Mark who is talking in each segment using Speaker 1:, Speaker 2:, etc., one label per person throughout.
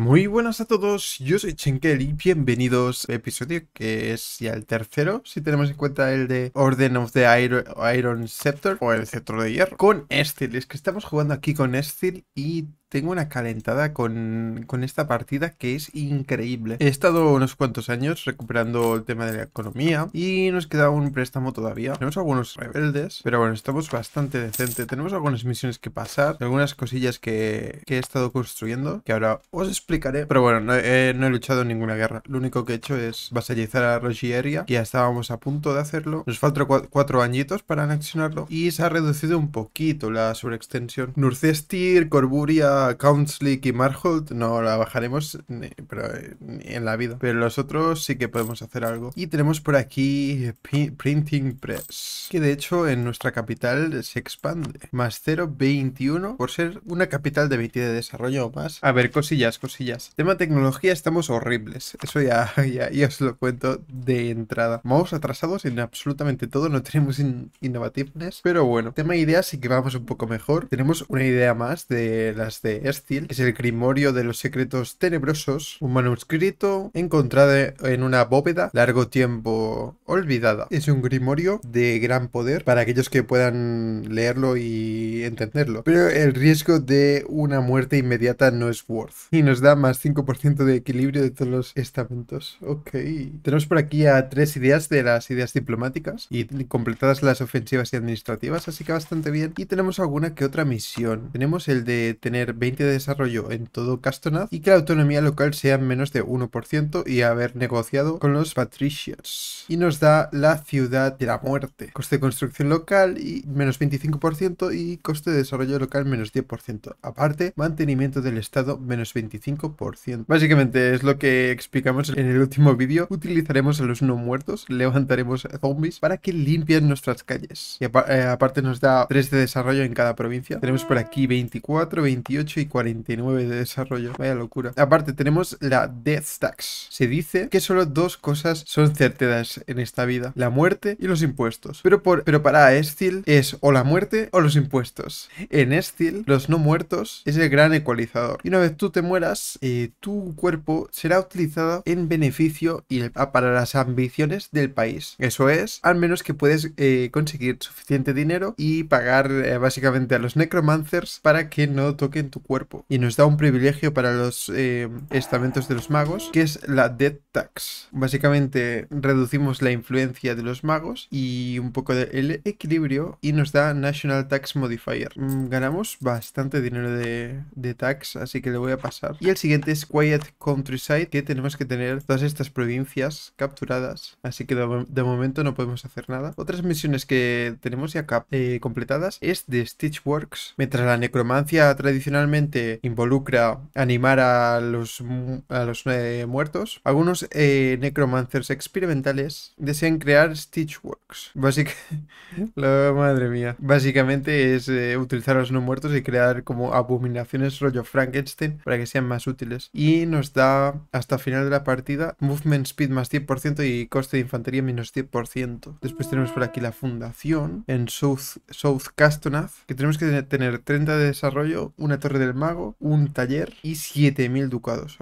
Speaker 1: Muy buenas a todos, yo soy Chenkel y bienvenidos a episodio que es ya el tercero, si tenemos en cuenta el de Orden of the Iron, Scepter o el Cetro de Hierro, con Estil. Es que estamos jugando aquí con Estil y tengo una calentada con, con, esta partida que es increíble. He estado unos cuantos años recuperando el tema de la economía y nos queda un préstamo todavía. Tenemos algunos rebeldes, pero bueno, estamos bastante decente. Tenemos algunas misiones que pasar, algunas cosillas que, he estado construyendo, que ahora os explicaré. Pero bueno, no, he eh, luchado en ninguna guerra. Lo único que he hecho es vasallizar a Rogieria, que ya estábamos a punto de hacerlo. Nos faltan cuatro, añitos para anexionarlo y se ha reducido un poquito la sobreextensión. Nurcestir, Corburia, Counts y Marhold no la bajaremos pero, en la vida. Pero los otros sí que podemos hacer algo. Y tenemos por aquí Printing Press, que de hecho en nuestra capital se expande. Más 0,21 por ser una capital de 20 de desarrollo o más. A ver, cosillas, cosillas. Tema tecnología, estamos horribles. Eso ya, ya, ya os lo cuento de entrada. Vamos atrasados en absolutamente todo, no tenemos innovativeness. Pero bueno, tema ideas sí que vamos un poco mejor. Tenemos una idea más de las de Estil, que es el Grimorio de los Secretos Tenebrosos, un manuscrito encontrado en una bóveda largo tiempo olvidada. Es un grimorio de gran poder para aquellos que puedan leerlo y entenderlo, pero el riesgo de una muerte inmediata no es worth y nos da más 5% de equilibrio de todos los estamentos. Ok. Tenemos por aquí a tres ideas de las ideas diplomáticas y completadas las ofensivas y administrativas, así que bastante bien. Y tenemos alguna que otra misión. Tenemos el de tener 20 de desarrollo en todo Castonaz y que la autonomía local sea menos de 1% y haber negociado con los patricios. Y nos da la ciudad de la muerte. Coste de construcción local y menos 25% y coste de desarrollo local menos 10%. Aparte, mantenimiento del estado menos 25%. Básicamente es lo que explicamos en el último vídeo. Utilizaremos a los no muertos, levantaremos zombies para que limpien nuestras calles. Y eh, aparte nos da 3 de desarrollo en cada provincia. Tenemos por aquí 24, 28, y 49 de desarrollo. Vaya locura. Aparte, tenemos la Death Tax. Se dice que solo dos cosas son certezas en esta vida. La muerte y los impuestos. Pero, pero para Estil es o la muerte o los impuestos. En Estil, los no muertos es el gran ecualizador. Y una vez tú te mueras, eh, tu cuerpo será utilizado en beneficio y ah, para las ambiciones del país. Eso es, al menos que puedes eh, conseguir suficiente dinero y pagar eh, básicamente a los necromancers para que no toquen tu cuerpo. Y nos da un privilegio para los eh, estamentos de los magos, que es la Death Tax. Básicamente reducimos la influencia de los magos y un poco del equilibrio y nos da National Tax Modifier. Mm, ganamos bastante dinero de, tax, así que le voy a pasar. Y el siguiente es Quiet Countryside, que tenemos que tener todas estas provincias capturadas, así que de, momento no podemos hacer nada. Otras misiones que tenemos ya eh, completadas es de Stitchworks, mientras la necromancia tradicional involucra animar a los, a los eh, muertos, algunos eh, necromancers experimentales desean crear Stitchworks. Básicamente, madre mía. Básicamente es eh, utilizar a los no muertos y crear como abominaciones rollo Frankenstein para que sean más útiles. Y nos da hasta final de la partida movement speed más 10% y coste de infantería menos 10%. Después tenemos por aquí la fundación en South, South Castonath, que tenemos que tener 30 de desarrollo, una torre del mago, un taller y 7000 ducados.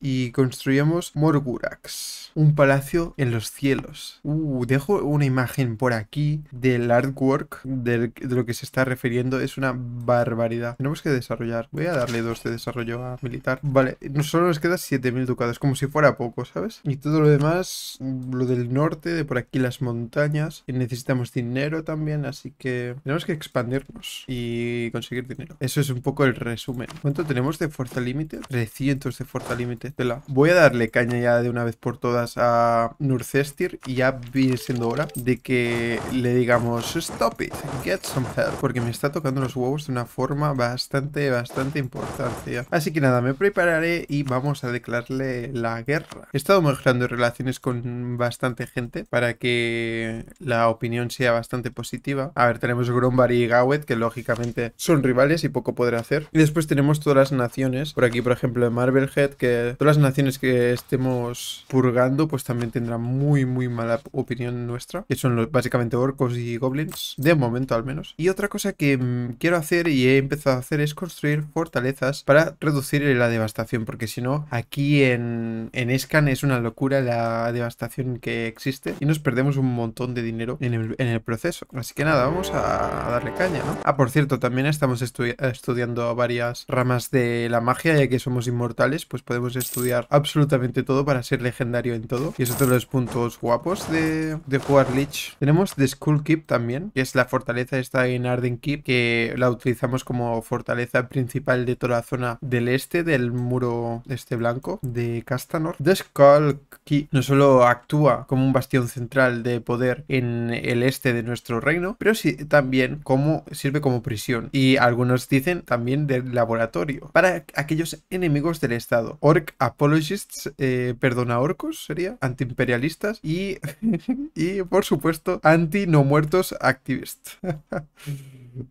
Speaker 1: Y construyamos Morgurax, un palacio en los cielos. Uh, dejo una imagen por aquí del artwork de lo que se está refiriendo. Es una barbaridad. Tenemos que desarrollar. Voy a darle dos de desarrollo a militar. Vale, solo nos quedan 7000 ducados, como si fuera poco, ¿sabes? Y todo lo demás, lo del norte, de por aquí las montañas. necesitamos dinero también, así que tenemos que expandirnos y conseguir dinero. Eso es un poco el resumen. ¿Cuánto tenemos de fuerza límite? 300 de fuerza límite. Voy a darle caña ya de una vez por todas a Nurcestir y ya viene siendo hora de que le digamos stop it, get some help, porque me está tocando los huevos de una forma bastante, bastante importante. Así que nada, me prepararé y vamos a declararle la guerra. He estado mejorando relaciones con bastante gente para que la opinión sea bastante positiva. A ver, tenemos Grombar y Gawet, que lógicamente son rivales y poco podrá hacer. Y después tenemos todas las naciones. Por aquí, por ejemplo, de Marvelhead, que todas las naciones que estemos purgando, pues también tendrán muy, muy mala opinión nuestra. Que son básicamente orcos y goblins. De momento, al menos. Y otra cosa que mm, quiero hacer y he empezado a hacer es construir fortalezas para reducir la devastación. Porque si no, aquí en, en Escan es una locura la devastación que existe. Y nos perdemos un montón de dinero en el, proceso. Así que nada, vamos a darle caña, ¿no? Ah, por cierto, también estamos estudiando varias ramas de la magia, ya que somos inmortales, pues podemos estudiar absolutamente todo para ser legendario en todo. Y es son los puntos guapos de, de jugar Lich. Tenemos The Skull Keep también, que es la fortaleza esta en Arden Keep, que la utilizamos como fortaleza principal de toda la zona del este, del muro este blanco de Castanor. The Skull Keep no solo actúa como un bastión central de poder en el este de nuestro reino, pero sí, también como, sirve como prisión. Y algunos dicen también laboratorio para aquellos enemigos del Estado. Orc Apologists, eh, perdona orcos, sería, antiimperialistas y, y por supuesto, anti-no muertos activists.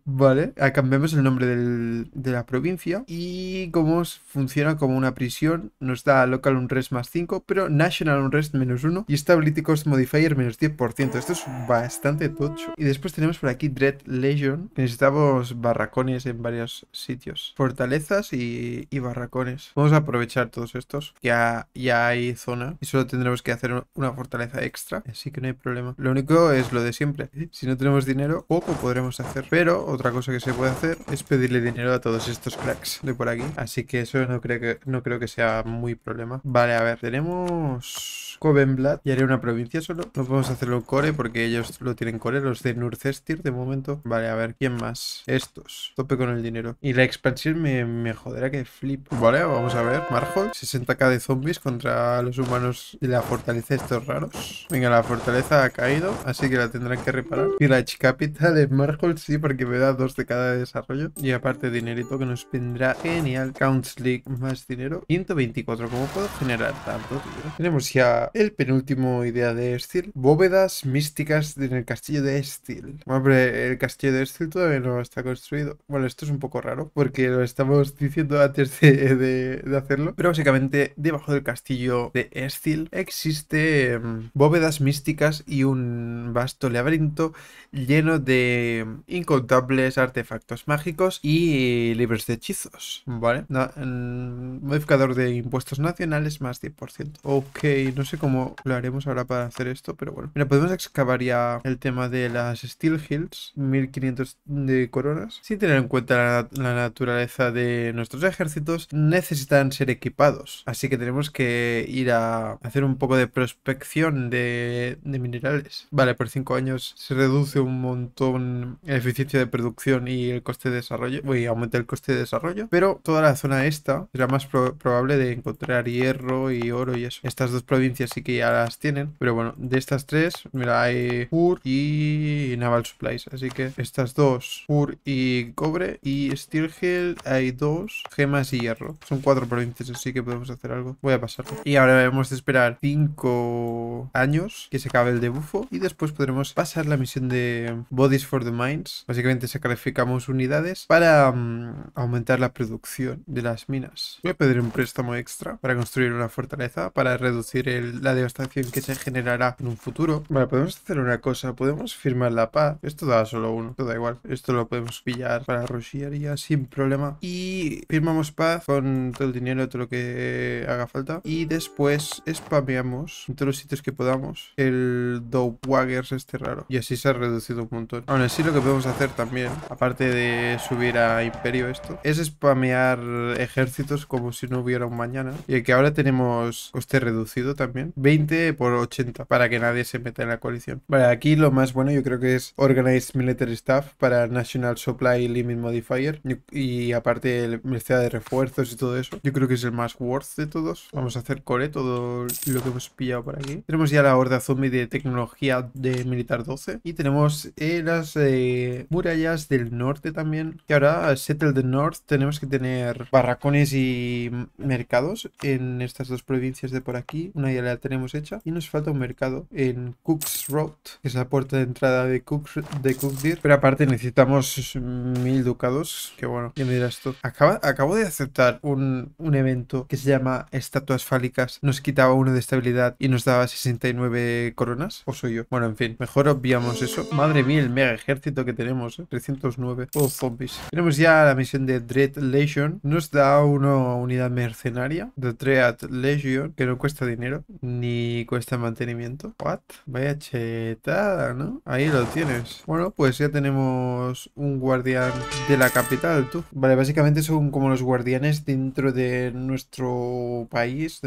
Speaker 1: Vale, ah, cambiamos el nombre de la provincia y como funciona como una prisión. Nos da local unrest más 5, pero national unrest menos 1 y stability cost modifier menos 10%. Esto es bastante tocho. Y después tenemos por aquí Dread Legion, necesitamos barracones en varios sitios. Fortalezas y, barracones. Vamos a aprovechar todos estos. Ya, ya hay zona y solo tendremos que hacer una fortaleza extra, así que no hay problema. Lo único es lo de siempre. Si no tenemos dinero, poco podremos hacer. Pero otra cosa que se puede hacer es pedirle dinero a todos estos cracks de por aquí. Así que eso no creo que, no creo que sea muy problema. Vale, a ver, tenemos... Covenblad y haré una provincia solo. No pues podemos hacerlo core porque ellos lo tienen core, los de Nurcestir de momento. Vale, a ver, ¿quién más? Estos. Tope con el dinero. Y la expansión me, me joderá que flip. Vale, vamos a ver. Marhol, 60k de zombies contra los humanos y la fortaleza estos raros. Venga, la fortaleza ha caído, así que la tendrán que reparar. Y la Capital de Marhol, sí, porque me da dos de cada desarrollo. Y aparte dinerito que nos vendrá genial. Counts League, más dinero. 124, ¿cómo puedo generar tanto, tío? Tenemos ya el penúltimo idea de Estil Bóvedas místicas en el castillo de Estil Hombre, el castillo de Estil todavía no está construido. Bueno, esto es un poco raro porque lo estamos diciendo antes de, hacerlo. Pero básicamente, debajo del castillo de Estil existe em, bóvedas místicas y un vasto laberinto lleno de incontables artefactos mágicos y libros de hechizos. Vale. modificador de impuestos nacionales más 10%. Ok, no sé como lo haremos ahora para hacer esto, pero bueno. Mira, podemos excavar ya el tema de las Steel Hills, 1500 de coronas. Sin tener en cuenta la, naturaleza de nuestros ejércitos, necesitan ser equipados. Así que tenemos que ir a hacer un poco de prospección de, minerales. Vale, por 5 años se reduce un montón la eficiencia de producción y el coste de desarrollo. Voy a aumentar el coste de desarrollo, pero toda la zona esta será más probable de encontrar hierro y oro y eso. Estas dos provincias así que ya las tienen. Pero bueno, de estas tres, mira, hay Ur y Naval Supplies. Así que estas dos, pur y Cobre. Y steel Steelhill, hay dos, Gemas y Hierro. Son cuatro provincias, así que podemos hacer algo. Voy a pasarlo. Y ahora debemos esperar cinco años que se acabe el debufo. Y después podremos pasar la misión de Bodies for the Mines. Básicamente sacrificamos unidades para mm, aumentar la producción de las minas. Voy a pedir un préstamo extra para construir una fortaleza para reducir el la devastación que se generará en un futuro. Vale, podemos hacer una cosa. Podemos firmar la paz. Esto da solo uno. Esto da igual. Esto lo podemos pillar para rushear ya sin problema. Y firmamos paz con todo el dinero, todo lo que haga falta. Y después spameamos en todos los sitios que podamos el Wagers este raro. Y así se ha reducido un montón. Aún así lo que podemos hacer también, aparte de subir a Imperio esto, es spamear ejércitos como si no hubiera un mañana. Y el que ahora tenemos coste reducido también 20 por 80 para que nadie se meta en la coalición. Vale, aquí lo más bueno yo creo que es Organized Military Staff para National Supply Limit Modifier. Y aparte el merced de refuerzos y todo eso. Yo creo que es el más worth de todos. Vamos a hacer core todo lo que hemos pillado por aquí. Tenemos ya la horda zombie de tecnología de militar 12. Y tenemos eh, las eh, murallas del norte también. Que ahora, Settle the North, tenemos que tener barracones y mercados en estas dos provincias de por aquí. Una y la tenemos hecha. Y nos falta un mercado en Cook's Road, que es la puerta de entrada de Cook's, de Cook Pero aparte necesitamos mil ducados, que bueno, ya me dirás tú. Acaba, acabo de aceptar un, evento que se llama Estatuas Fálicas. Nos quitaba uno de estabilidad y nos daba 69 coronas. ¿O soy yo? Bueno, en fin, mejor obviamos eso. Madre mía, el mega ejército que tenemos, 309. ¿eh? Oh, zombies. Tenemos ya la misión de Dread Legion. Nos da una unidad mercenaria de Dread Legion, que no cuesta dinero ni cuesta mantenimiento. What? Vaya chetada, ¿no? Ahí lo tienes. Bueno, pues ya tenemos un guardián de la capital, tú. Vale, básicamente son como los guardianes dentro de nuestro país.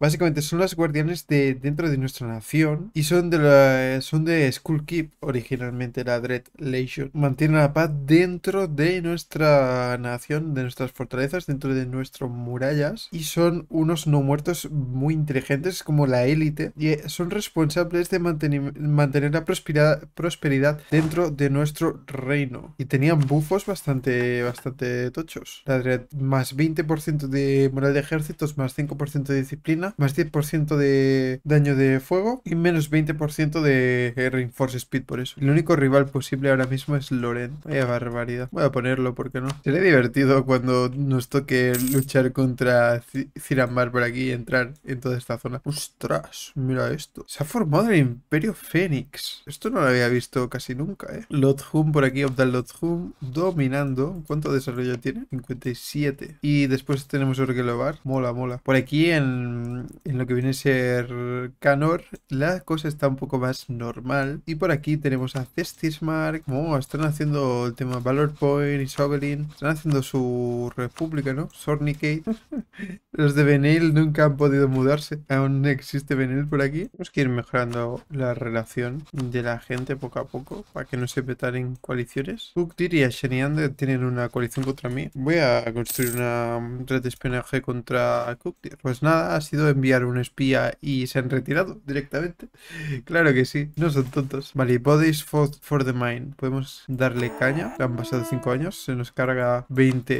Speaker 1: Básicamente son los guardianes de dentro de nuestra nación. Y son de la... son de Skull Keep, originalmente la Dread Legion. Mantienen la paz dentro de nuestra nación, de nuestras fortalezas, dentro de nuestras murallas. Y son unos no muertos muy inteligentes como la élite y eh, son responsables de mantener la prosperidad dentro de nuestro reino. Y tenían bufos bastante, bastante tochos. La más 20% de moral de ejércitos, más 5% de disciplina, más 10% de daño de fuego y menos 20% de reinforce speed por eso. El único rival posible ahora mismo es Loren. Vaya barbaridad. Voy a ponerlo, Porque no? Sería divertido cuando nos toque luchar contra Cirambar por aquí y entrar en toda esta zona. ¡Ostras! Mira esto. Se ha formado el Imperio Fénix. Esto no lo había visto casi nunca, ¿eh? Lothum por aquí, Obdal Lothum, dominando. ¿Cuánto desarrollo tiene? 57. Y después tenemos Orgelovar. Mola, mola. Por aquí, en, lo que viene a ser Canor, la cosa está un poco más normal. Y por aquí tenemos a Cestismark. Oh, están haciendo el tema Valor Point y Sogelin. Están haciendo su república, ¿no? Sornicate. Los de Venil nunca han podido mudarse no existe venir por aquí. Tenemos pues que ir mejorando la relación de la gente poco a poco para que no se en coaliciones. Uktir y Ashenian tienen una coalición contra mí. Voy a construir una red de espionaje contra Uktir. Pues nada, ha sido enviar un espía y se han retirado directamente. claro que sí, no son tontos. Vale, Bodies for, for the Mine. Podemos darle caña. Han pasado 5 años. Se nos carga 20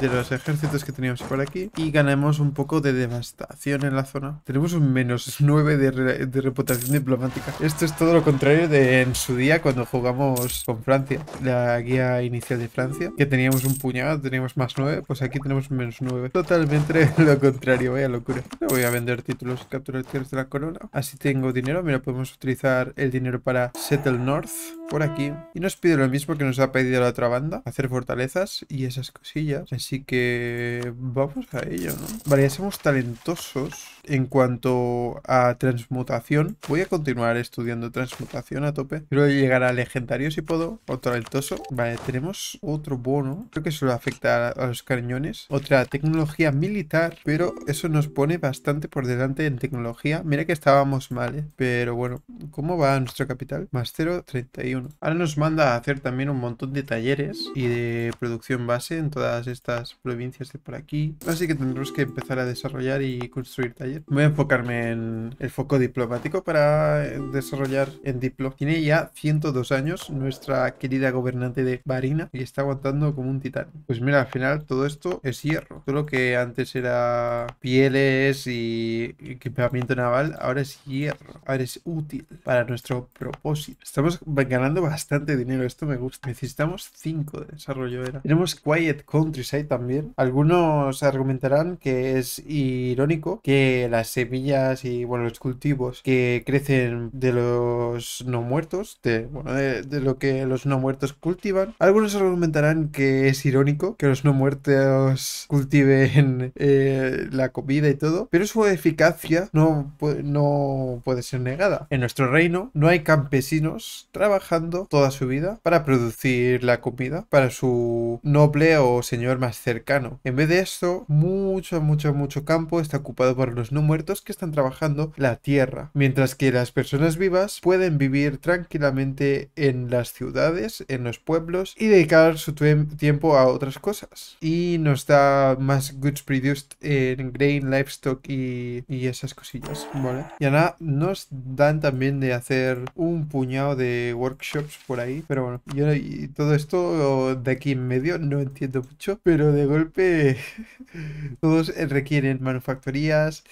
Speaker 1: de los ejércitos que teníamos por aquí. Y ganamos un poco de devastación en la zona. Tenemos un menos 9 de, reputación diplomática. Esto es todo lo contrario de en su día cuando jugamos con Francia. La guía inicial de Francia. Que teníamos un puñado, teníamos más 9. Pues aquí tenemos menos 9. Totalmente lo contrario, vaya locura. voy a vender títulos, capturar tierras de la corona. Así tengo dinero. Mira, podemos utilizar el dinero para Settle North. Por aquí. Y nos pide lo mismo que nos ha pedido la otra banda. Hacer fortalezas y esas cosillas. Así que vamos a ello, ¿no? Vale, ya somos talentosos en cuanto a transmutación, voy a continuar estudiando transmutación a tope. Quiero llegar a legendario si puedo, otro altoso. Vale, tenemos otro bono. Creo que lo afecta a los cañones. Otra tecnología militar, pero eso nos pone bastante por delante en tecnología. Mira que estábamos mal, ¿eh? pero bueno, ¿cómo va nuestra capital? Más 0,31. Ahora nos manda a hacer también un montón de talleres y de producción base en todas estas provincias de por aquí. Así que tendremos que empezar a desarrollar y construir talleres Voy a enfocarme en el foco diplomático para eh, desarrollar en Diplo. Tiene ya 102 años nuestra querida gobernante de Barina y está aguantando como un titán. Pues mira, al final todo esto es hierro. Todo lo que antes era pieles y equipamiento naval, ahora es hierro. Ahora es útil para nuestro propósito. Estamos ganando bastante dinero, esto me gusta. Necesitamos 5 de desarrollo era. Tenemos Quiet Countryside también. Algunos argumentarán que es irónico que las semillas y bueno, los cultivos que crecen de los no muertos, de, bueno, de, lo que los no muertos cultivan. Algunos argumentarán que es irónico que los no muertos cultiven eh, la comida y todo, pero su eficacia no, no puede ser negada. En nuestro reino no hay campesinos trabajando toda su vida para producir la comida para su noble o señor más cercano. En vez de esto, mucho, mucho, mucho campo está ocupado por los no muertos que están trabajando la tierra, mientras que las personas vivas pueden vivir tranquilamente en las ciudades, en los pueblos y dedicar su tiempo a otras cosas. Y nos da más goods produced en grain, livestock y, esas cosillas, ¿vale? Y nada, nos dan también de hacer un puñado de workshops por ahí, pero bueno, yo y todo esto de aquí en medio no entiendo mucho, pero de golpe todos requieren manufactorías,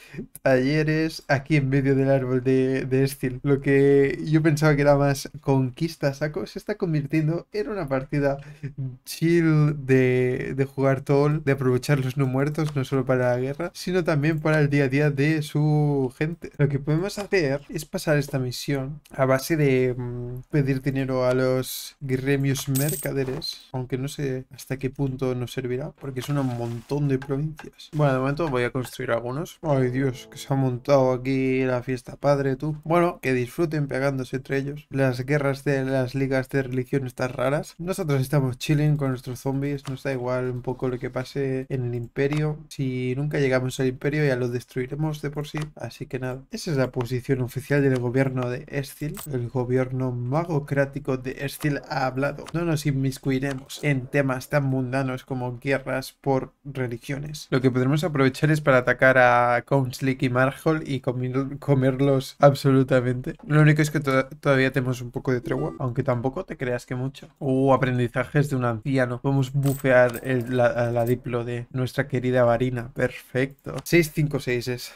Speaker 1: talleres aquí en medio del árbol de, de Estil. Lo que yo pensaba que era más conquista saco se está convirtiendo en una partida chill de, de jugar todo de aprovechar los no muertos, no solo para la guerra, sino también para el día a día de su gente. Lo que podemos hacer es pasar esta misión a base de mm, pedir dinero a los gremios mercaderes, aunque no sé hasta qué punto nos servirá, porque son un montón de provincias. Bueno, de momento voy a construir algunos. hoy Dios que se ha montado aquí la fiesta padre, tú. Bueno, que disfruten pegándose entre ellos. Las guerras de las ligas de religión están raras. Nosotros estamos chilling con nuestros zombies. Nos da igual un poco lo que pase en el imperio. Si nunca llegamos al imperio ya lo destruiremos de por sí. Así que nada. Esa es la posición oficial del gobierno de Estil. El gobierno magocrático de Estil ha hablado. No nos inmiscuiremos en temas tan mundanos como guerras por religiones. Lo que podremos aprovechar es para atacar a Slicky Slick y Marhol y comerlos absolutamente. Lo único es que todavía tenemos un poco de tregua, aunque tampoco te creas que mucho. Uh, aprendizajes de un anciano. Podemos bufear la, la diplo de nuestra querida Varina. Perfecto. 656 es.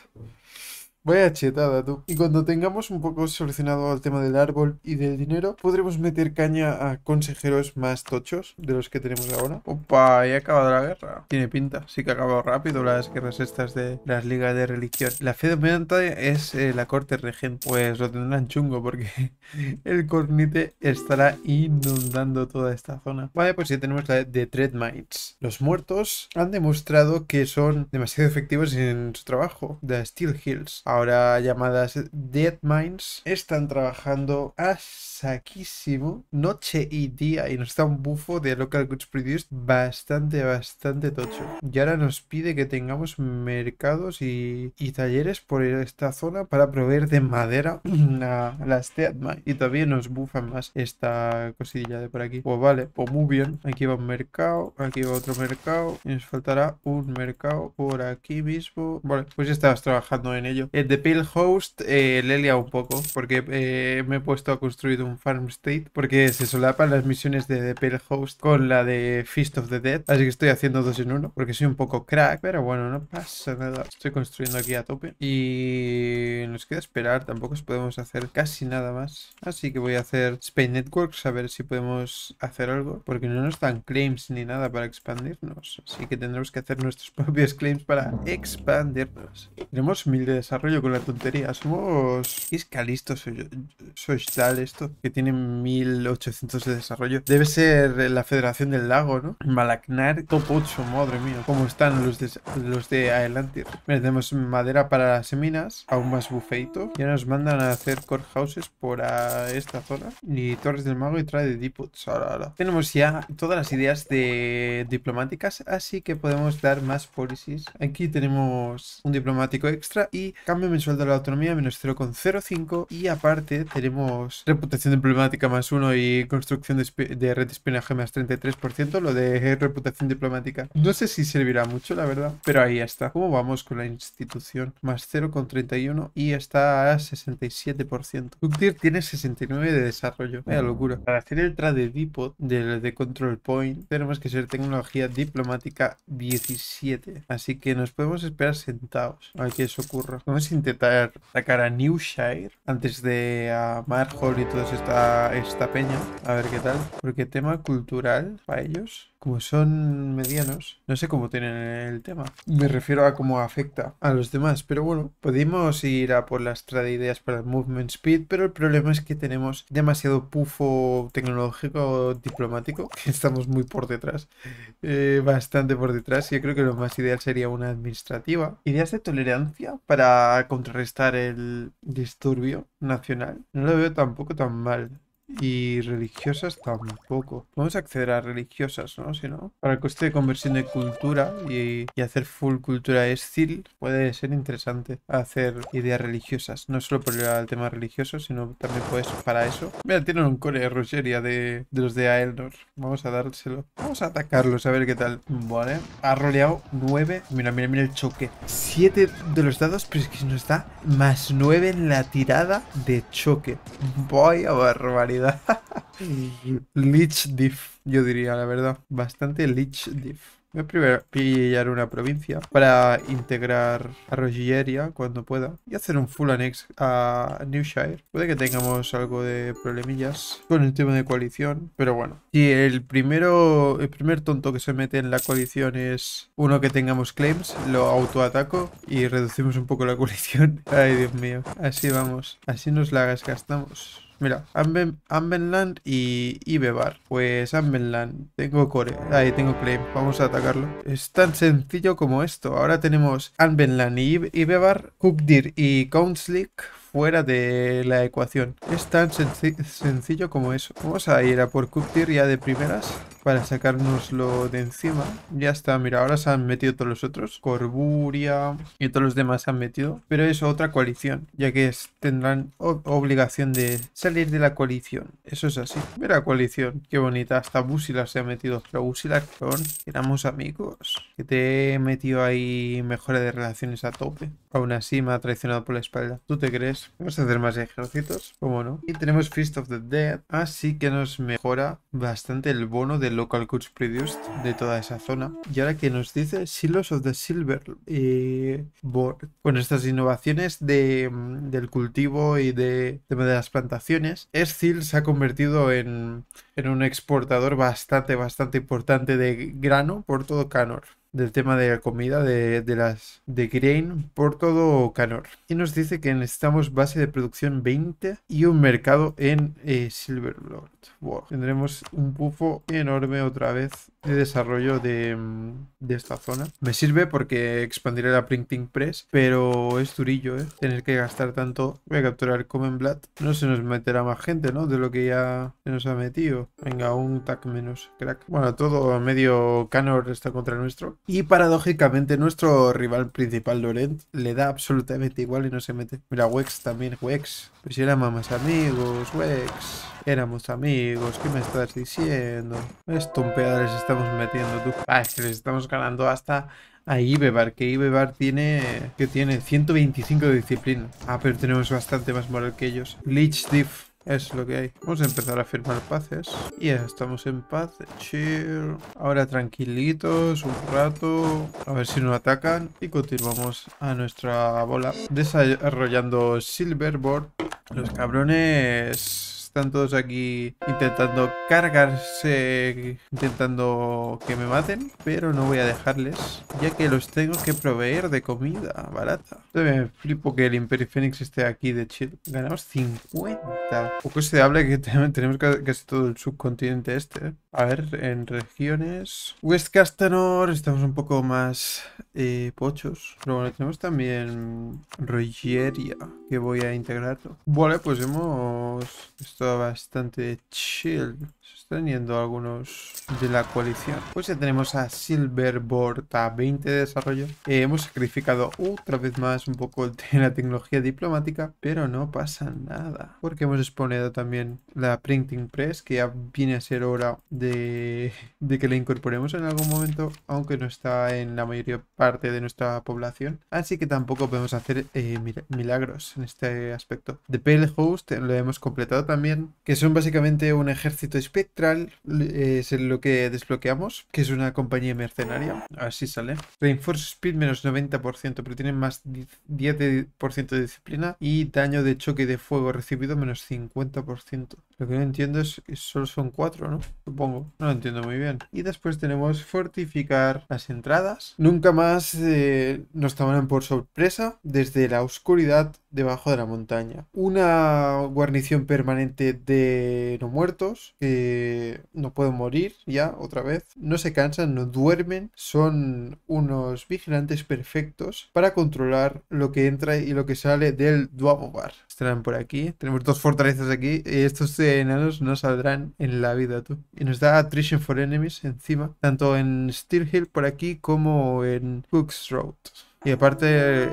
Speaker 1: Vaya chetada, tú. Y cuando tengamos un poco solucionado el tema del árbol y del dinero, podremos meter caña a consejeros más tochos de los que tenemos ahora. Opa, ya ha acabado la guerra. Tiene pinta. Sí que ha acabado rápido las guerras estas de las ligas de religión. La fe de dominante es eh, la corte regente. Pues lo tendrán chungo porque el cornite estará inundando toda esta zona. Vaya, pues ya tenemos la de Treadmites. Los muertos han demostrado que son demasiado efectivos en su trabajo. de Steel Hills ahora llamadas Dead Minds, están trabajando a saquísimo, noche y día, y nos da un bufo de Local Goods Produced bastante, bastante tocho. Y ahora nos pide que tengamos mercados y, talleres por esta zona para proveer de madera a las Dead Y también nos bufan más esta cosilla de por aquí. Pues vale, pues muy bien. Aquí va un mercado, aquí va otro mercado, y nos faltará un mercado por aquí mismo. Vale, pues ya estabas trabajando en ello. The Pale Host eh, le un poco porque eh, me he puesto a construir un farm state porque se solapan las misiones de The Pale Host con la de Fist of the Dead. Así que estoy haciendo dos en uno porque soy un poco crack, pero bueno, no pasa nada. Estoy construyendo aquí a tope y nos queda esperar. Tampoco podemos hacer casi nada más. Así que voy a hacer Spain Networks a ver si podemos hacer algo porque no nos dan claims ni nada para expandirnos. Así que tendremos que hacer nuestros propios claims para expandirnos. Tenemos mil de desarrollo con la tontería. Somos... Es soy, tal esto, que tiene 1800 de desarrollo. Debe ser la Federación del Lago, ¿no? Malacnar top 8, madre mía. ¿Cómo están los de, los de Aelantir? tenemos madera para las seminas. aún más bufeito. Ya nos mandan a hacer courthouses por esta zona. Y torres del mago y trae de depots. Tenemos ya todas las ideas de diplomáticas, así que podemos dar más policies. Aquí tenemos un diplomático extra y cambio mensual de la autonomía menos 0,05 y aparte tenemos reputación diplomática más 1 y construcción de, red de espionaje más 33%, lo de reputación diplomática. No sé si servirá mucho, la verdad, pero ahí está. ¿Cómo vamos con la institución? Más 0,31 y está a 67%. Tuktir tiene 69 de desarrollo. Vaya locura. Para hacer el trade depot del de control point tenemos que ser tecnología diplomática 17. Así que nos podemos esperar sentados a que eso ocurra intentar sacar a Newshire antes de a Marhol y toda esta, esta peña. A ver qué tal. Porque tema cultural para ellos como son medianos, no sé cómo tienen el tema. Me refiero a cómo afecta a los demás, pero bueno, podemos ir a por las trade ideas para el Movement Speed, pero el problema es que tenemos demasiado pufo tecnológico diplomático, que estamos muy por detrás, eh, bastante por detrás. Yo creo que lo más ideal sería una administrativa. Ideas de tolerancia para contrarrestar el disturbio nacional. No lo veo tampoco tan mal. Y religiosas tampoco. Vamos a acceder a religiosas, ¿no? Si no, para el coste de conversión de cultura y, hacer full cultura estil puede ser interesante hacer ideas religiosas. No solo por el tema religioso, sino también pues, para eso. Mira, tienen un core de Rogeria de, los de Aelnor. Vamos a dárselo. Vamos a atacarlo a ver qué tal. Vale. Ha roleado 9. Mira, mira, mira el choque. 7 de los dados, pero es que no está, más 9 en la tirada de choque. Voy a barbaridad. Leech Diff, yo diría, la verdad. Bastante Leech Diff. Voy a primero pillar una provincia para integrar a Rogieria cuando pueda y hacer un full annex a Newshire. Puede que tengamos algo de problemillas con el tema de coalición, pero bueno. Si el primero, el primer tonto que se mete en la coalición es uno que tengamos claims, lo autoataco y reducimos un poco la coalición. Ay, Dios mío. Así vamos. Así nos la gastamos. Mira, Ambenland y Ibebar. Pues Ambenland. Tengo core. Ahí tengo claim. Vamos a atacarlo. Es tan sencillo como esto. Ahora tenemos Ambenland y Ibebar, y Counslick fuera de la ecuación. Es tan sencillo como eso. Vamos a ir a por Cooktir ya de primeras para sacárnoslo de encima. Ya está, mira, ahora se han metido todos los otros. Corburia y todos los demás se han metido. Pero es otra coalición, ya que tendrán obligación de salir de la coalición. Eso es así. Mira coalición, qué bonita. Hasta Busila se ha metido. Pero que son... éramos amigos. Que te he metido ahí mejora de relaciones a tope. Aún así me ha traicionado por la espalda. ¿Tú te crees? Vamos a hacer más ejércitos, ¿cómo no? Y tenemos Fist of the Dead, así que nos mejora bastante el bono del local goods produced de toda esa zona. Y ahora que nos dice Silos of the Silver Board. Con estas innovaciones mm, del cultivo y de, las plantaciones, Escil se ha convertido en, en un exportador bastante, bastante importante de grano por todo Canor del tema de la comida de, las de grain por todo Canor. Y nos dice que necesitamos base de producción 20 y un mercado en eh, Tendremos un pufo enorme otra vez de desarrollo de, mm, de, esta zona. Me sirve porque expandiré la printing press, pero es durillo, ¿eh? Tener que gastar tanto. Voy a capturar Common Blood. No se nos meterá más gente, ¿no? De lo que ya se nos ha metido. Venga, un tac menos, crack. Bueno, todo medio Canor está contra nuestro. Y paradójicamente nuestro rival principal, Lorent, le da absolutamente igual y no se mete. Mira, Wex también, Wex. Pues éramos más amigos, Wex. Éramos amigos, ¿qué me estás diciendo? Estompeada les estamos metiendo, tú. Ah, es que les estamos ganando hasta a Ibebar, que Ibebar tiene, que tiene 125 de disciplina. Ah, pero tenemos bastante más moral que ellos. Leech Diff. Es lo que hay. Vamos a empezar a firmar paces. Y ya estamos en paz. Chill. Ahora tranquilitos, un rato. A ver si nos atacan. Y continuamos a nuestra bola. Desarrollando Silverboard. Los cabrones están todos aquí intentando cargarse, intentando que me maten, pero no voy a dejarles, ya que los tengo que proveer de comida barata. me flipo que el Imperi Fénix esté aquí de chill. Ganamos 50. Poco se habla que tenemos casi todo el subcontinente este. A ver, en regiones... West Castanor, estamos un poco más eh, pochos. Pero tenemos también Rogeria, que voy a integrarlo. Vale, pues hemos bastante chill. Sosteniendo algunos de la coalición. Pues ya tenemos a Silverboard a 20 de desarrollo. Eh, hemos sacrificado otra vez más un poco de la tecnología diplomática, pero no pasa nada. Porque hemos exponido también la Printing Press, que ya viene a ser hora de, que la incorporemos en algún momento, aunque no está en la mayoría parte de nuestra población. Así que tampoco podemos hacer eh, milagros en este aspecto. The Pale Host lo hemos completado también, que son básicamente un ejército Spectral eh, es lo que desbloqueamos, que es una compañía mercenaria. Así sale. Reinforce Speed menos 90%, pero tiene más 10% de disciplina. Y daño de choque de fuego recibido menos 50%. Lo que no entiendo es que solo son 4, ¿no? Supongo. No lo entiendo muy bien. Y después tenemos fortificar las entradas. Nunca más eh, nos tomarán por sorpresa desde la oscuridad debajo de la montaña. Una guarnición permanente de no muertos. que eh, no pueden morir ya otra vez, no se cansan, no duermen, son unos vigilantes perfectos para controlar lo que entra y lo que sale del Bar Estarán por aquí, tenemos dos fortalezas aquí, eh, estos enanos no saldrán en la vida tú. Y nos da Attrition for Enemies encima, tanto en Steel Hill por aquí como en Hook's Road. Y aparte,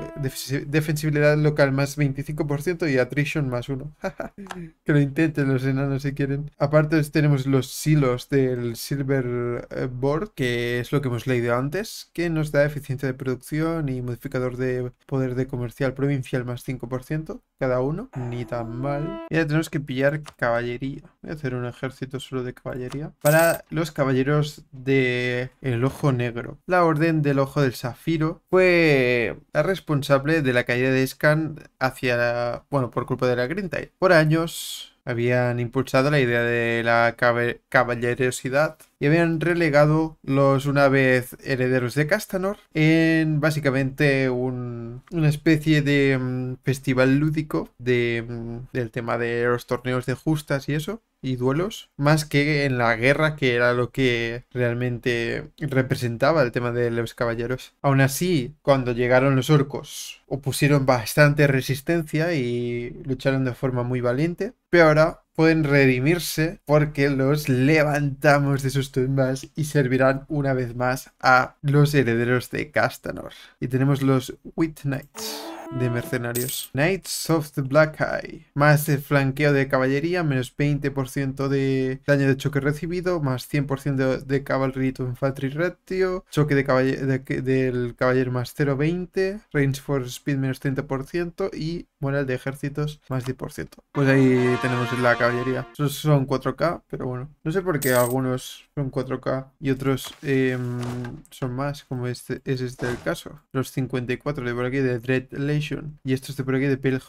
Speaker 1: defensibilidad local más 25% y attrition más 1. que lo intenten los enanos si quieren. Aparte tenemos los silos del Silver eh, Board, que es lo que hemos leído antes, que nos da eficiencia de producción y modificador de poder de comercial provincial más 5% cada uno. Ni tan mal. Y ahora tenemos que pillar caballería. Voy a hacer un ejército solo de caballería. Para los caballeros de Ojo Negro. La Orden del Ojo del Zafiro fue es responsable de la caída de Scan hacia, la, bueno, por culpa de la Green Por años habían impulsado la idea de la caballerosidad y habían relegado los una vez herederos de Castanor en básicamente una especie de mm, festival lúdico de, mm, del tema de los torneos de justas y eso y duelos, más que en la guerra, que era lo que realmente representaba el tema de los caballeros. Aún así, cuando llegaron los orcos, opusieron bastante resistencia y lucharon de forma muy valiente, pero ahora pueden redimirse porque los levantamos de sus tumbas y servirán una vez más a los herederos de Castanor. Y tenemos los Wit Knights de mercenarios. Knights of the Black Eye. Más el flanqueo de caballería, menos 20% de daño de choque recibido, más 100% de, cavalry to infantry ratio, choque de del caballero más 0,20, range for speed menos 30% y Moral de ejércitos más 10%. Pues ahí tenemos la caballería. Esos son 4K, pero bueno. No sé por qué algunos son 4K y otros em, son más, como este, es este el caso. Los 54 de por aquí de Dread Legion y estos de por aquí de Pale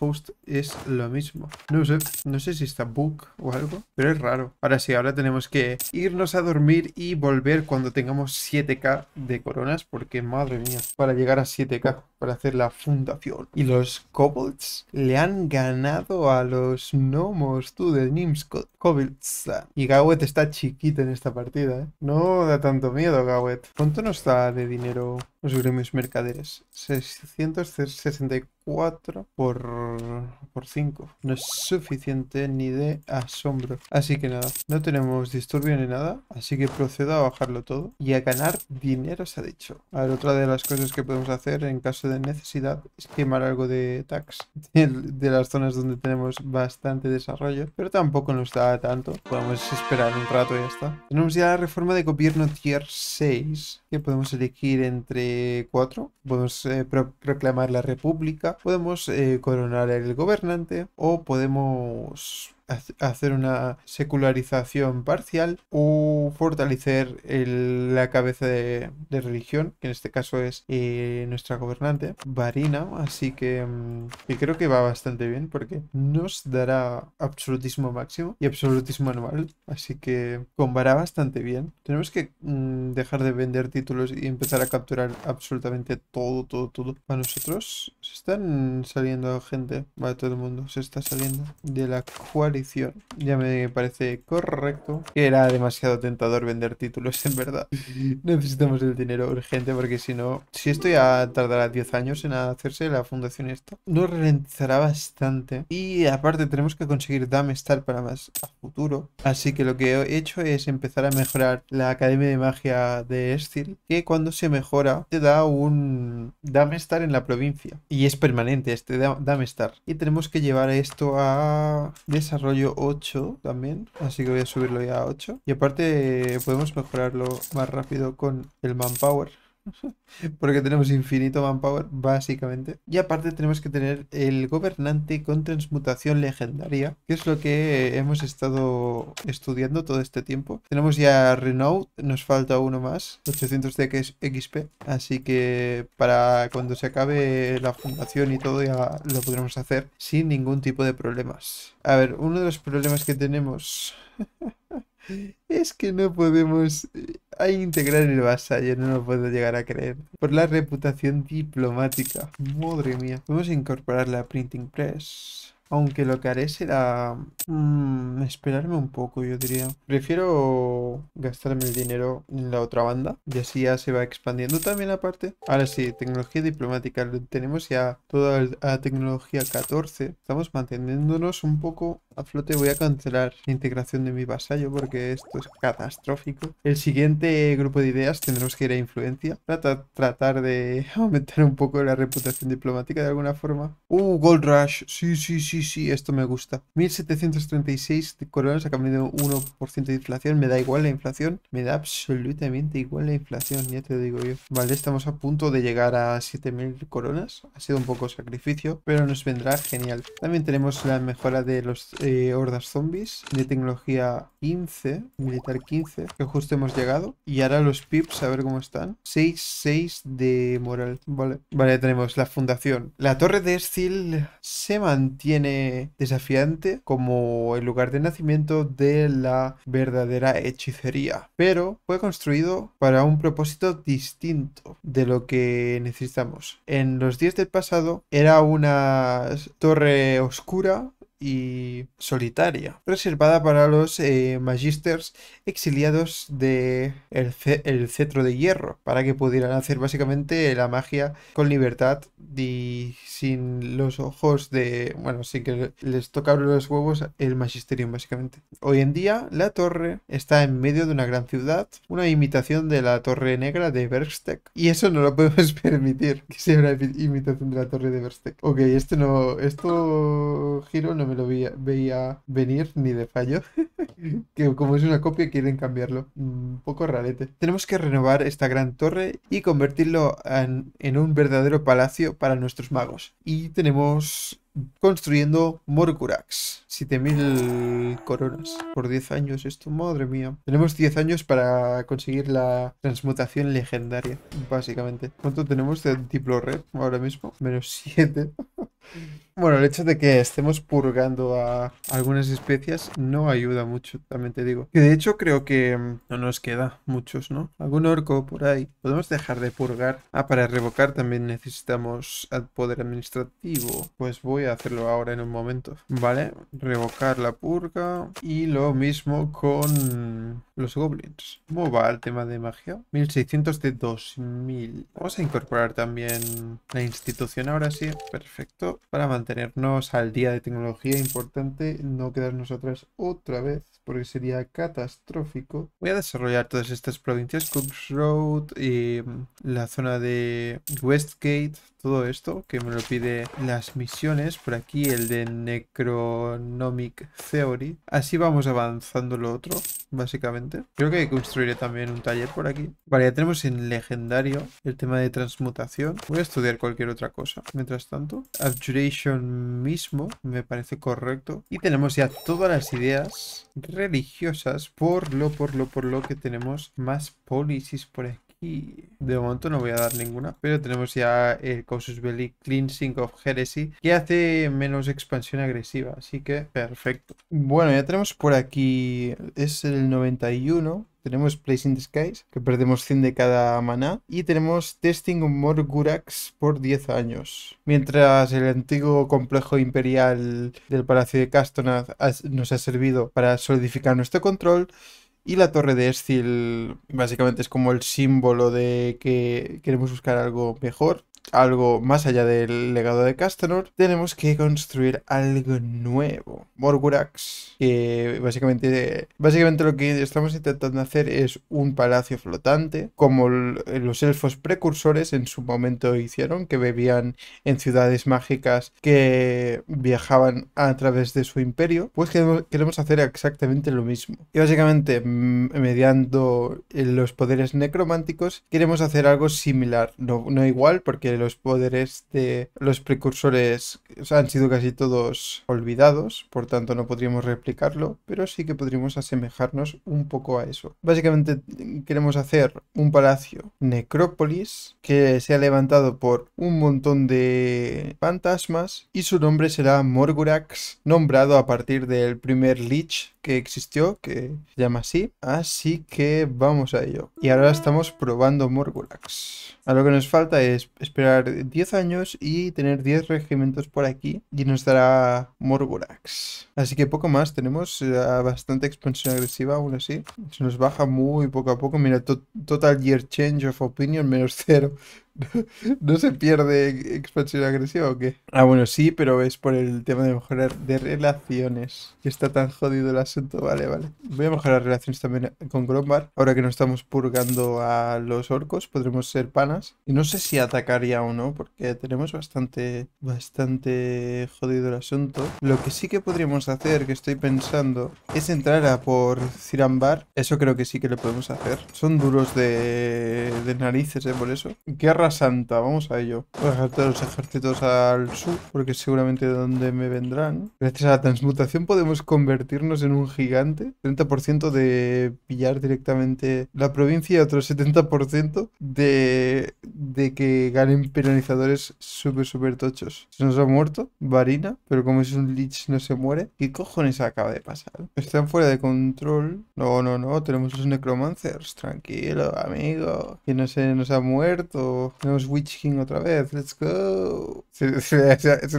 Speaker 1: es lo mismo. No sé, no sé si está book o algo, pero es raro. Ahora sí, ahora tenemos que irnos a dormir y volver cuando tengamos 7K de coronas, porque madre mía, para llegar a 7K, para hacer la fundación. Y los kobolds le han ganado a los gnomos, tú, de Nimskoviltsa. Y Gawet está chiquita en esta partida, ¿eh? No da tanto miedo, Gawet. ¿Cuánto nos da de dinero los gremios mercaderes? 664. 4 por, 5. No es suficiente ni de asombro. Así que nada, no tenemos disturbio ni nada. Así que procedo a bajarlo todo y a ganar dinero, se ha dicho. A ver, otra de las cosas que podemos hacer en caso de necesidad es quemar algo de tax. De, las zonas donde tenemos bastante desarrollo. Pero tampoco nos da tanto. Podemos esperar un rato y ya está. Tenemos ya la reforma de gobierno tier 6. Que podemos elegir entre 4. Podemos eh, reclamar proclamar la república podemos eh, coronar el gobernante o podemos hacer una secularización parcial o fortalecer la cabeza de, religión, que en este caso es eh, nuestra gobernante, Varina, así mm, que, creo que va bastante bien porque nos dará absolutismo máximo y absolutismo anual, así que combará bastante bien. Tenemos que mm, dejar de vender títulos y empezar a capturar absolutamente todo, todo, todo. A nosotros se están saliendo gente, va todo el mundo se está saliendo de la cual ya me parece correcto. Era demasiado tentador vender títulos, en verdad. Necesitamos el dinero urgente porque si no... Si esto ya tardará 10 años en hacerse la fundación esto nos ralentizará bastante. Y aparte tenemos que conseguir Damestar para más a futuro. Así que lo que he hecho es empezar a mejorar la Academia de Magia de Estil, que cuando se mejora te da un Damestar en la provincia. Y es permanente este Damestar. Y tenemos que llevar esto a desarrollar rollo 8 también, así que voy a subirlo ya a 8. Y aparte podemos mejorarlo más rápido con el manpower. Porque tenemos infinito manpower, básicamente. Y aparte tenemos que tener el gobernante con transmutación legendaria, que es lo que hemos estado estudiando todo este tiempo. Tenemos ya Renault, nos falta uno más, 800 de XP. Así que para cuando se acabe la fundación y todo ya lo podremos hacer sin ningún tipo de problemas. A ver, uno de los problemas que tenemos... Es que no podemos eh, a integrar el vasallo, no lo puedo llegar a creer. Por la reputación diplomática. Madre mía. Vamos a incorporar la printing press. Aunque lo que haré será mm, esperarme un poco, yo diría. Prefiero gastarme el dinero en la otra banda y así ya se va expandiendo también la parte. Ahora sí, tecnología diplomática. Tenemos ya toda la tecnología 14. Estamos manteniéndonos un poco a flote. Voy a cancelar la integración de mi vasallo porque esto es catastrófico. El siguiente grupo de ideas tendremos que ir a influencia tratar de aumentar un poco la reputación diplomática de alguna forma. ¡Uh, Gold Rush! Sí, sí, sí, sí, esto me gusta. 1736 coronas ha cambiado 1% de inflación. Me da igual la inflación. Me da absolutamente igual la inflación, ya te digo yo. Vale, estamos a punto de llegar a 7000 coronas. Ha sido un poco sacrificio, pero nos vendrá genial. También tenemos la mejora de los eh, hordas zombies. De tecnología 15, militar 15, que justo hemos llegado. Y ahora los pips, a ver cómo están. 6, 6 de moral. Vale, vale, tenemos la fundación. La torre de Estil se mantiene desafiante como el lugar de nacimiento de la verdadera hechicería, pero fue construido para un propósito distinto de lo que necesitamos. En los días del pasado era una torre oscura y solitaria, reservada para los eh, magisters exiliados del de el cetro de hierro, para que pudieran hacer básicamente la magia con libertad y sin los ojos de, bueno, sin que les tocaran los huevos el magisterium básicamente. Hoy en día la torre está en medio de una gran ciudad, una imitación de la torre negra de Bergsteck, y eso no lo podemos permitir, que sea una imitación de la torre de Bergsteck. Ok, esto no, esto giro no me lo veía, venir ni de fallo. que como es una copia quieren cambiarlo. Un mm, poco rarete. Tenemos que renovar esta gran torre y convertirlo en, un verdadero palacio para nuestros magos. Y tenemos construyendo Morgurax. 7000 coronas por 10 años esto, madre mía. Tenemos 10 años para conseguir la transmutación legendaria, básicamente. ¿Cuánto tenemos de tipo Red ahora mismo? Menos 7. Bueno, el hecho de que estemos purgando a algunas especies no ayuda mucho, también te digo. Que de hecho creo que mm, no nos queda muchos, ¿no? Algún orco por ahí. Podemos dejar de purgar. Ah, para revocar también necesitamos poder administrativo. Pues voy a hacerlo ahora en un momento. Vale, revocar la purga. Y lo mismo con los goblins. ¿Cómo va el tema de magia? 1600 de 2000. Vamos a incorporar también la institución ahora sí. Perfecto. Para mantener mantenernos al día de tecnología, importante no quedarnos atrás otra vez porque sería catastrófico. Voy a desarrollar todas estas provincias, Cooks Road y mm, la zona de Westgate, todo esto, que me lo pide las misiones, por aquí el de Necronomic Theory. Así vamos avanzando lo otro, básicamente. Creo que construiré también un taller por aquí. Vale, ya tenemos en legendario el tema de transmutación. Voy a estudiar cualquier otra cosa. Mientras tanto, Abjuration mismo me parece correcto. Y tenemos ya todas las ideas religiosas por lo, por lo, por lo que tenemos más policies por aquí y de momento no voy a dar ninguna, pero tenemos ya el eh, Causus Belli Cleansing of Heresy, que hace menos expansión agresiva, así que perfecto. Bueno, ya tenemos por aquí, es el 91, tenemos Place in the Skies, que perdemos 100 de cada maná. Y tenemos Testing More Gurax por 10 años. Mientras el antiguo complejo imperial del Palacio de Castonath nos ha servido para solidificar nuestro control, y la torre de Escil básicamente es como el símbolo de que queremos buscar algo mejor algo más allá del legado de Castanor, tenemos que construir algo nuevo. Morgurax, que básicamente, básicamente lo que estamos intentando hacer es un palacio flotante, como los elfos precursores en su momento hicieron, que bebían en ciudades mágicas que viajaban a través de su imperio, pues queremos hacer exactamente lo mismo. Y básicamente, mm, mediando los poderes necrománticos, queremos hacer algo similar, no igual, porque los poderes de los precursores han sido casi todos olvidados, por tanto no podríamos replicarlo, pero sí que podríamos asemejarnos un poco a eso. Básicamente queremos hacer un palacio necrópolis que se ha levantado por un montón de fantasmas y su nombre será Morgurax, nombrado a partir del primer Lich que existió, que se llama así. Así que vamos a ello. Y ahora estamos probando Morgulax. A lo que nos falta es esperar 10 años y tener 10 regimientos por aquí. Y nos dará Morgulax. Así que poco más. Tenemos eh, bastante expansión agresiva aún así. Se nos baja muy poco a poco. Mira, total year change of opinion menos cero. ¿No se pierde expansión agresiva o qué? Ah, bueno, sí, pero es por el tema de mejorar de relaciones. Que está tan jodido el asunto. Vale, vale. Voy a mejorar relaciones también con Grombar. Ahora que no estamos purgando a los orcos, podremos ser panas. Y no sé si atacaría o no, porque tenemos bastante, bastante jodido el asunto. Lo que sí que podríamos hacer, que estoy pensando, es entrar a por Cirambar. Eso creo que sí que lo podemos hacer. Son duros de, narices, ¿eh? Por eso. ¿Qué Santa, vamos a ello. Voy dejar los ejércitos al sur, porque seguramente de donde me vendrán. Gracias a la transmutación podemos convertirnos en un gigante. 30% de pillar directamente la provincia y otro 70% de, de que ganen penalizadores súper, súper tochos. Se nos ha muerto Varina, pero como es un Lich no se muere. ¿Qué cojones acaba de pasar? Están fuera de control. No, no, no, tenemos los necromancers. Tranquilo, amigo. Que no se nos ha muerto tenemos Witch King otra vez, let's go. Se,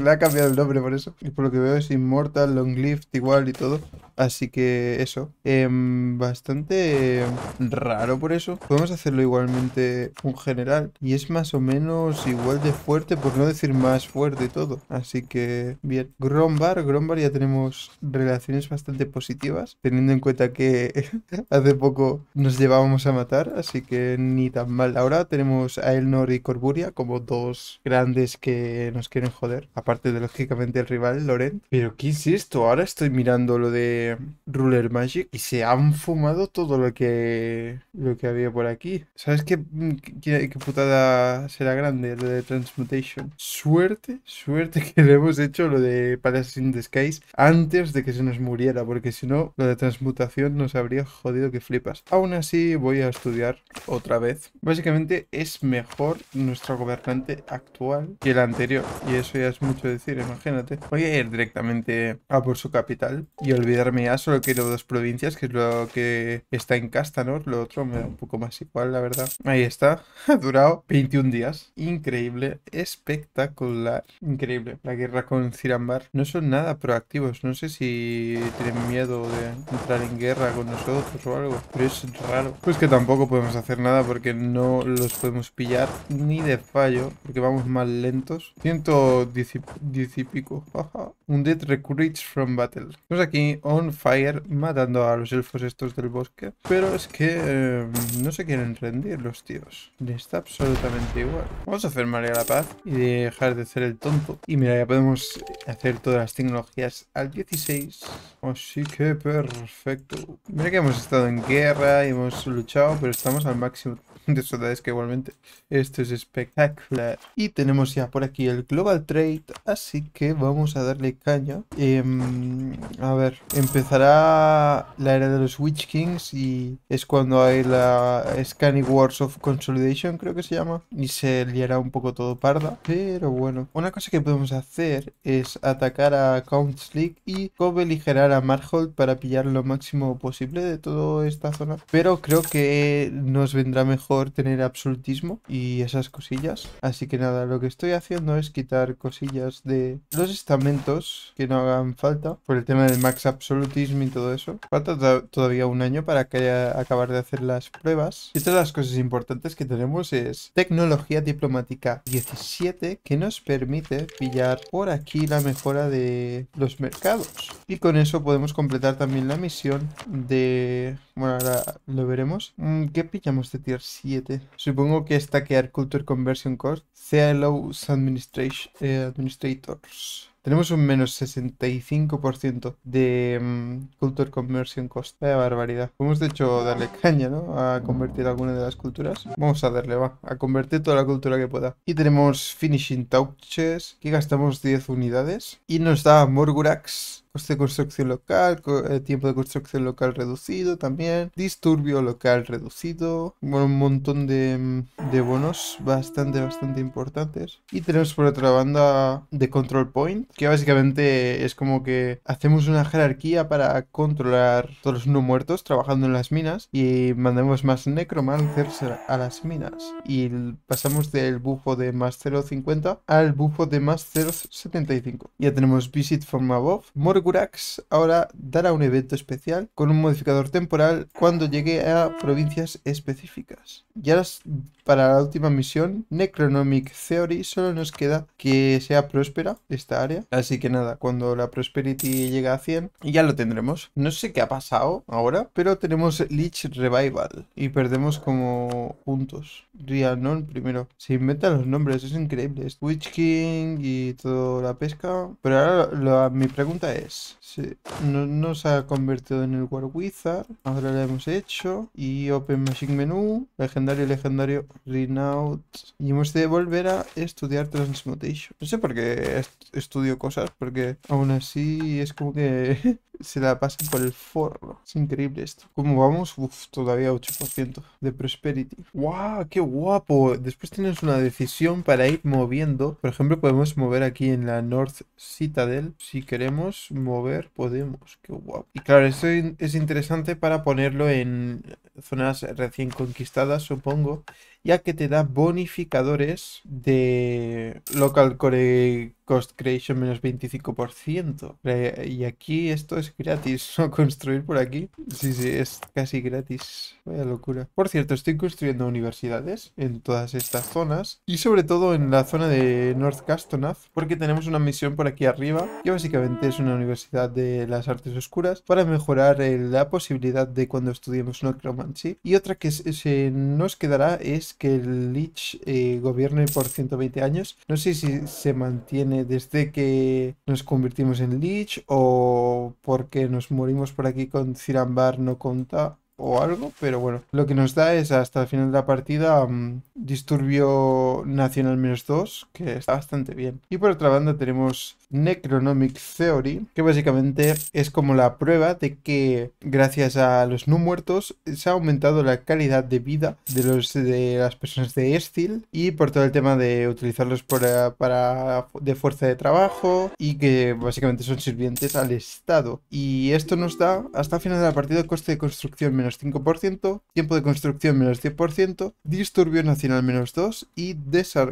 Speaker 1: le ha cambiado el nombre por eso. Y por lo que veo es Immortal, Long Lift igual y todo. Así que eso, em, bastante raro por eso. Podemos hacerlo igualmente un general y es más o menos igual de fuerte, por no decir más fuerte y todo. Así que bien, Grombar, Grombar ya tenemos relaciones bastante positivas, teniendo en cuenta que hace poco nos llevábamos a matar, así que ni tan mal. Ahora tenemos a no y Corburia como dos grandes que nos quieren joder. Aparte de, lógicamente, el rival, Loren. Pero ¿qué es esto? Ahora estoy mirando lo de Ruler Magic y se han fumado todo lo que, lo que había por aquí. ¿Sabes qué, mm, qué, putada será grande lo de Transmutation? Suerte, suerte que le hemos hecho lo de Palace in the Skies antes de que se nos muriera, porque si no, lo de transmutación nos habría jodido que flipas. Aún así, voy a estudiar otra vez. Básicamente es mejor nuestro gobernante actual que el anterior. Y eso ya es mucho decir, imagínate. Voy a ir directamente a por su capital y olvidarme ya solo quiero dos provincias, que es lo que está en Castanor. Lo otro me da un poco más igual, la verdad. Ahí está. Ha durado 21 días. Increíble. Espectacular. Increíble. La guerra con Cirambar. No son nada proactivos. No sé si tienen miedo de entrar en guerra con nosotros o algo. Pero es raro. Pues que tampoco podemos hacer nada porque no los podemos pillar ni de fallo, porque vamos más lentos. 110 y pico. Un dead recruits from battle. Estamos aquí on fire matando a los elfos estos del bosque. Pero es que em, no se quieren rendir los tíos. está absolutamente igual. Vamos a hacer María la Paz y dejar de ser el tonto. Y mira, ya podemos hacer todas las tecnologías al 16. Así que perfecto. Mira que hemos estado en guerra y hemos luchado, pero estamos al máximo de que igualmente. Esto es espectacular. Y tenemos ya por aquí el Global Trade, así que vamos a darle caña. Em, a ver, empezará la era de los Witch Kings y es cuando hay la Scanny Wars of Consolidation, creo que se llama. Y se liará un poco todo parda, pero bueno. Una cosa que podemos hacer es atacar a Count Slick y cobeligerar a Marhold para pillar lo máximo posible de toda esta zona. Pero creo que nos vendrá mejor tener absolutismo y esas cosillas. Así que nada, lo que estoy haciendo es quitar cosillas de los estamentos que no hagan falta por el tema del max absolutismo y todo eso. Falta todavía un año para que acabar de hacer las pruebas. Y todas las cosas importantes que tenemos es tecnología diplomática 17 que nos permite pillar por aquí la mejora de los mercados. Y con eso podemos completar también la misión de bueno, ahora lo veremos. Mm, ¿Qué pillamos de tier 7? Supongo que Stackear Culture Conversion Cost, CLOs eh, Administrators. Tenemos un menos 65% de mm, Culture Conversion Cost. Vaya barbaridad. Podemos de hecho darle caña, ¿no? A convertir alguna de las culturas. Vamos a darle, va. A convertir toda la cultura que pueda. Y tenemos Finishing Touches, que gastamos 10 unidades. Y nos da Morgurax coste de construcción local, eh, tiempo de construcción local reducido también, disturbio local reducido, bueno, un montón mm, de, bonos bastante, bastante importantes. Y tenemos por otra banda de control point, que básicamente es como que hacemos una jerarquía para controlar todos los no muertos trabajando en las minas y mandamos más necromancers a las minas. Y pasamos del bufo de más 0.50 al bufo de más 0.75. Ya tenemos visit from above, more Gurax ahora dará un evento especial con un modificador temporal cuando llegue a provincias específicas. Y ahora para la última misión, Necronomic Theory, solo nos queda que sea próspera esta área. Así que nada, cuando la Prosperity llegue a 100, ya lo tendremos. No sé qué ha pasado ahora, pero tenemos Leech Revival y perdemos como puntos. Rianon primero. Se inventan los nombres, es increíble. Witch King y toda la pesca. Pero ahora mi pregunta es, si no, no, se ha convertido en el War Wizard, ahora lo hemos hecho. Y Open Machine Menu, la gente legendario, legendario, rinout Y hemos de volver a estudiar Transmutation. No sé por qué estudio cosas, porque aún así es como que se la pasan por el forro. Es increíble esto. Como vamos, Uf, todavía 8% de Prosperity. ¡Guau! ¡Wow, ¡Qué guapo! Después tienes una decisión para ir moviendo. Por ejemplo, podemos mover aquí en la North Citadel. Si queremos mover, podemos. ¡Qué guapo! Y claro, esto es interesante para ponerlo en zonas recién conquistadas supongo ya que te da bonificadores de local core cost creation menos 25%. Eh, y aquí esto es gratis, ¿no? Construir por aquí. Sí, sí, es casi gratis. Vaya locura. Por cierto, estoy construyendo universidades en todas estas zonas y sobre todo en la zona de North Castonath porque tenemos una misión por aquí arriba que básicamente es una universidad de las artes oscuras para mejorar eh, la posibilidad de cuando estudiemos Necromancy. Y otra que se nos quedará es que el Lich eh, gobierne por 120 años. No sé si se mantiene desde que nos convertimos en Lich o porque nos morimos por aquí con Cirambar no conta o algo, pero bueno, lo que nos da es hasta el final de la partida mm, Disturbio Nacional menos 2, que está bastante bien. Y por otra banda tenemos Necronomic Theory, que básicamente es como la prueba de que gracias a los no muertos se ha aumentado la calidad de vida de, los, de las personas de Estil y por todo el tema de utilizarlos para, eh, para de fuerza de trabajo y que básicamente son sirvientes al Estado. Y esto nos da hasta el final de la partida coste de construcción menos menos 5%, tiempo de construcción menos 10%, disturbio nacional menos 2% y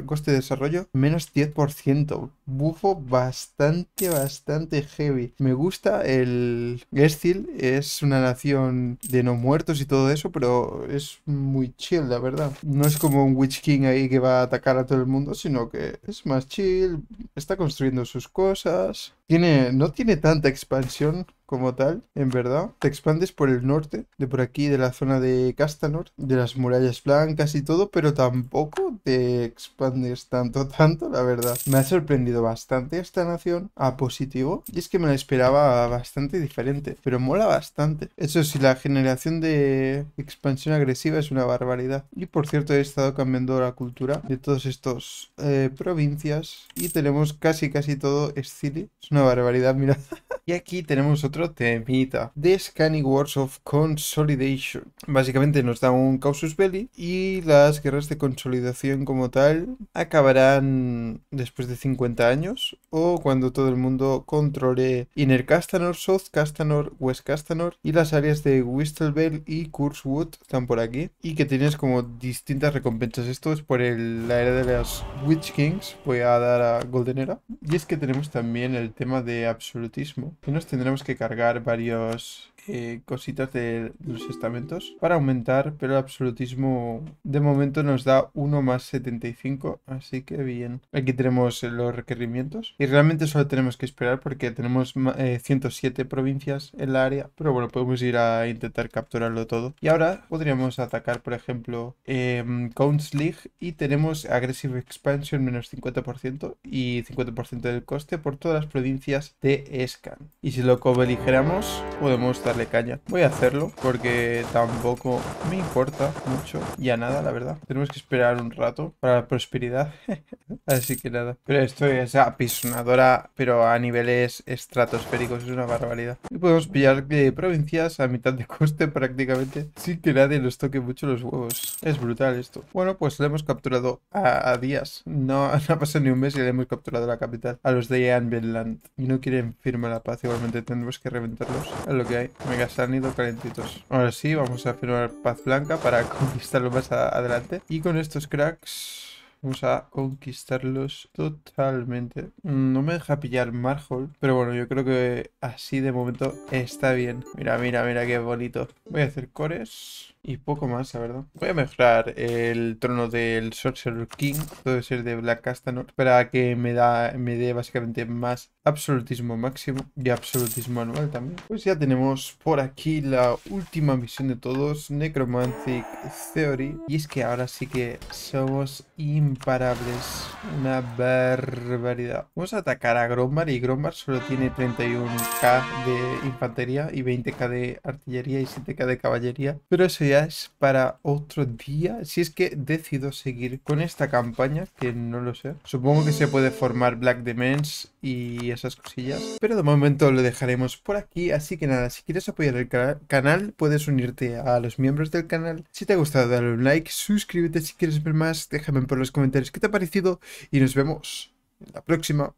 Speaker 1: coste de desarrollo menos 10%. Bufo bastante, bastante heavy. Me gusta el Gestil, es una nación de no muertos y todo eso, pero es muy chill, la verdad. No es como un Witch King ahí que va a atacar a todo el mundo, sino que es más chill, está construyendo sus cosas. Tiene, no tiene tanta expansión como tal, en verdad. Te expandes por el norte, de por aquí, de la zona de Castanor, de las murallas blancas y todo, pero tampoco te expandes tanto, tanto, la verdad. Me ha sorprendido bastante esta nación a positivo, y es que me la esperaba bastante diferente, pero mola bastante. Eso sí, la generación de expansión agresiva es una barbaridad. Y por cierto, he estado cambiando la cultura de todos estos eh, provincias, y tenemos casi, casi todo Scilly. Es una barbaridad, mira. y aquí tenemos otro temita de Scanning Wars of Consolidation. Básicamente nos da un Causus Belli y las guerras de consolidación como tal acabarán después de 50 años o cuando todo el mundo controle Inner Castanor, South Castanor, West Castanor y las áreas de Whistlebell y Cursewood están por aquí y que tienes como distintas recompensas. Esto es por el, la era de las Witch Kings, voy a dar a Golden Era. Y es que tenemos también el tema de absolutismo que nos tendremos que cargar cargar varios Eh, cositas de los estamentos para aumentar, pero el absolutismo de momento nos da 1 más 75, así que bien. Aquí tenemos eh, los requerimientos y realmente solo tenemos que esperar porque tenemos 107 eh, provincias en la área, pero bueno, podemos ir a intentar capturarlo todo. Y ahora podríamos atacar, por ejemplo, eh, Counts League y tenemos Aggressive Expansion menos 50% y 50% del coste por todas las provincias de Escan. Y si lo cobeligeramos, podemos dar le caña. Voy a hacerlo porque tampoco me importa mucho y a nada, la verdad. Tenemos que esperar un rato para la prosperidad. Así que nada. Pero esto es apisonadora, pero a niveles estratosféricos. Es una barbaridad. Y podemos pillar de provincias a mitad de coste prácticamente. Sin que nadie nos toque mucho los huevos. Es brutal esto. Bueno, pues le hemos capturado a, días. No, ha pasado ni un mes y le hemos capturado la capital. A los de Anvilland. Y no quieren firmar la paz. Igualmente tendremos que reventarlos. Es lo que hay. Venga, se han ido calentitos. Ahora sí, vamos a firmar Paz Blanca para conquistarlo más adelante. Y con estos cracks... Vamos a conquistarlos totalmente. Mm, no me deja pillar Marhol, pero bueno, yo creo que así de momento está bien. Mira, mira, mira qué bonito. Voy a hacer cores y poco más, a verdad. Voy a mejorar el trono del Sorcerer King, todo ser de Black Castanor, para que me, da, me dé básicamente más Absolutismo máximo y absolutismo anual también. Pues ya tenemos por aquí la última misión de todos, Necromantic Theory. Y es que ahora sí que somos imparables. Una barbaridad. Vamos a atacar a Grombar y Grombar solo tiene 31k de infantería y 20k de artillería y 7k de caballería. Pero eso ya es para otro día. Si es que decido seguir con esta campaña, que no lo sé. Supongo que se puede formar Black Demons y esas cosillas. Pero de momento lo dejaremos por aquí, así que nada, si quieres apoyar el canal puedes unirte a los miembros del canal. Si te ha gustado dale un like, suscríbete si quieres ver más, déjame por los comentarios qué te ha parecido y nos vemos en la próxima.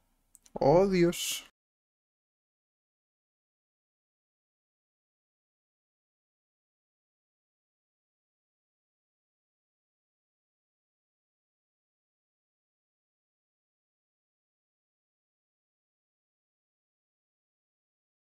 Speaker 1: dios